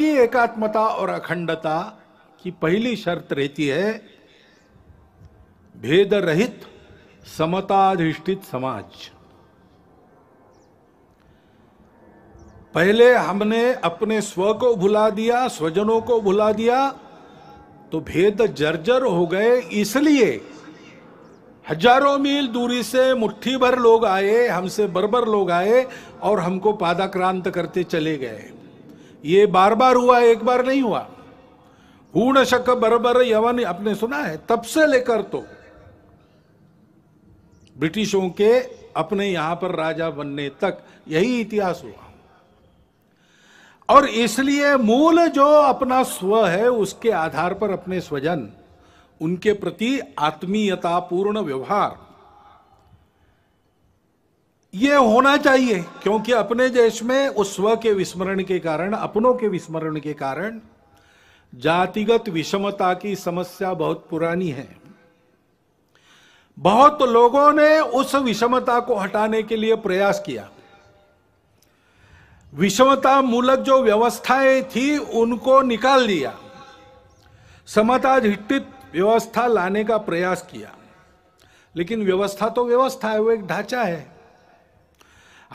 की एकात्मता और अखंडता की पहली शर्त रहती है भेद रहित समताधिष्ठित समाज पहले हमने अपने स्व को भुला दिया स्वजनों को भुला दिया तो भेद जर्जर हो गए इसलिए हजारों मील दूरी से मुट्ठी भर लोग आए हमसे बरबर लोग आए और हमको पादाक्रांत करते चले गए ये बार बार हुआ एक बार नहीं हुआ पूर्ण शक बरबर यवन आपने सुना है तब से लेकर तो ब्रिटिशों के अपने यहां पर राजा बनने तक यही इतिहास हुआ और इसलिए मूल जो अपना स्व है उसके आधार पर अपने स्वजन उनके प्रति आत्मीयतापूर्ण व्यवहार ये होना चाहिए क्योंकि अपने देश में उस स्व के विस्मरण के कारण अपनों के विस्मरण के कारण जातिगत विषमता की समस्या बहुत पुरानी है बहुत लोगों ने उस विषमता को हटाने के लिए प्रयास किया विषमता मूलक जो व्यवस्थाएं थी उनको निकाल दिया समताधिष्ठित व्यवस्था लाने का प्रयास किया लेकिन व्यवस्था तो व्यवस्था है वो एक ढांचा है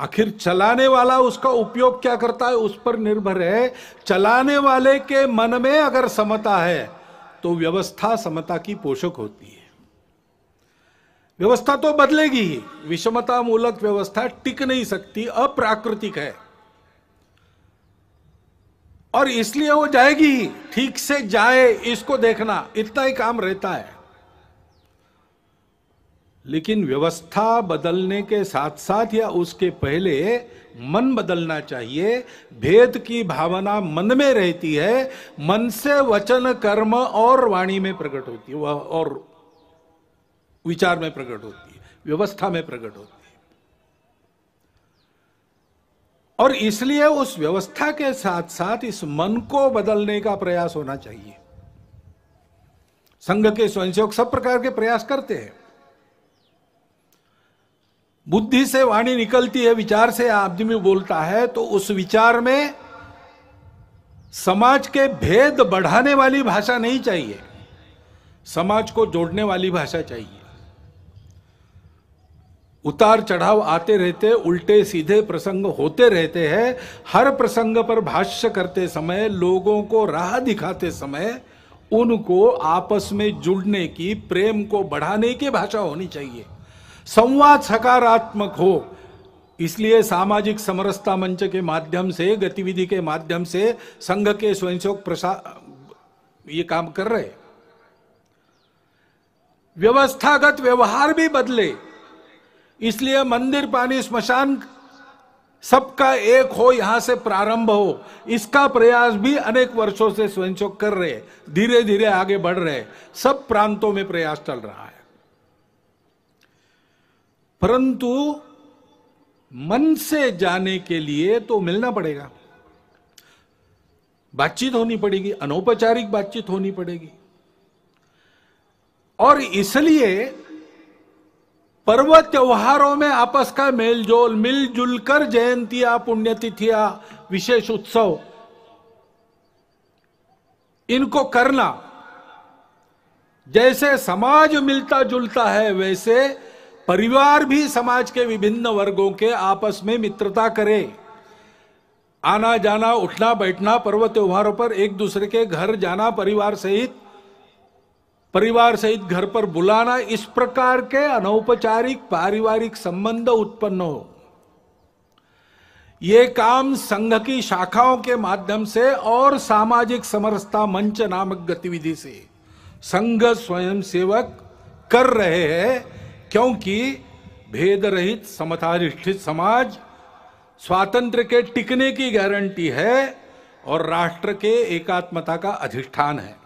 आखिर चलाने वाला उसका उपयोग क्या करता है उस पर निर्भर है चलाने वाले के मन में अगर समता है तो व्यवस्था समता की पोषक होती है व्यवस्था तो बदलेगी ही विषमता मूलक व्यवस्था टिक नहीं सकती अप्राकृतिक है और इसलिए वो जाएगी ठीक से जाए इसको देखना इतना ही काम रहता है लेकिन व्यवस्था बदलने के साथ साथ या उसके पहले मन बदलना चाहिए भेद की भावना मन में रहती है मन से वचन कर्म और वाणी में प्रकट होती है और विचार में प्रकट होती है व्यवस्था में प्रकट होती है और इसलिए उस व्यवस्था के साथ साथ इस मन को बदलने का प्रयास होना चाहिए संघ के स्वयंसेवक सब प्रकार के प्रयास करते हैं बुद्धि से वाणी निकलती है विचार से आदमी बोलता है तो उस विचार में समाज के भेद बढ़ाने वाली भाषा नहीं चाहिए समाज को जोड़ने वाली भाषा चाहिए उतार चढ़ाव आते रहते उल्टे सीधे प्रसंग होते रहते हैं हर प्रसंग पर भाष्य करते समय लोगों को राह दिखाते समय उनको आपस में जुड़ने की प्रेम को बढ़ाने की भाषा होनी चाहिए संवाद सकारात्मक हो इसलिए सामाजिक समरसता मंच के माध्यम से गतिविधि के माध्यम से संघ के स्वयंसेवक प्रसा ये काम कर रहे व्यवस्थागत व्यवहार भी बदले इसलिए मंदिर पानी स्मशान सबका एक हो यहां से प्रारंभ हो इसका प्रयास भी अनेक वर्षों से स्वयंसेवक कर रहे धीरे धीरे आगे बढ़ रहे सब प्रांतों में प्रयास चल रहा है परंतु मन से जाने के लिए तो मिलना पड़ेगा बातचीत होनी पड़ेगी अनौपचारिक बातचीत होनी पड़ेगी और इसलिए पर्व त्योहारों में आपस का मेलजोल मिलजुल कर जयंतियां पुण्यतिथियां विशेष उत्सव इनको करना जैसे समाज मिलता जुलता है वैसे परिवार भी समाज के विभिन्न वर्गों के आपस में मित्रता करे आना जाना उठना बैठना पर्व त्योहारों पर एक दूसरे के घर जाना परिवार सहित परिवार सहित घर पर बुलाना इस प्रकार के अनौपचारिक पारिवारिक संबंध उत्पन्न हो ये काम संघ की शाखाओं के माध्यम से और सामाजिक समरसता मंच नामक गतिविधि से संघ स्वयं सेवक कर रहे हैं क्योंकि भेद रहित समताधिष्ठित समाज स्वातंत्र के टिकने की गारंटी है और राष्ट्र के एकात्मता का अधिष्ठान है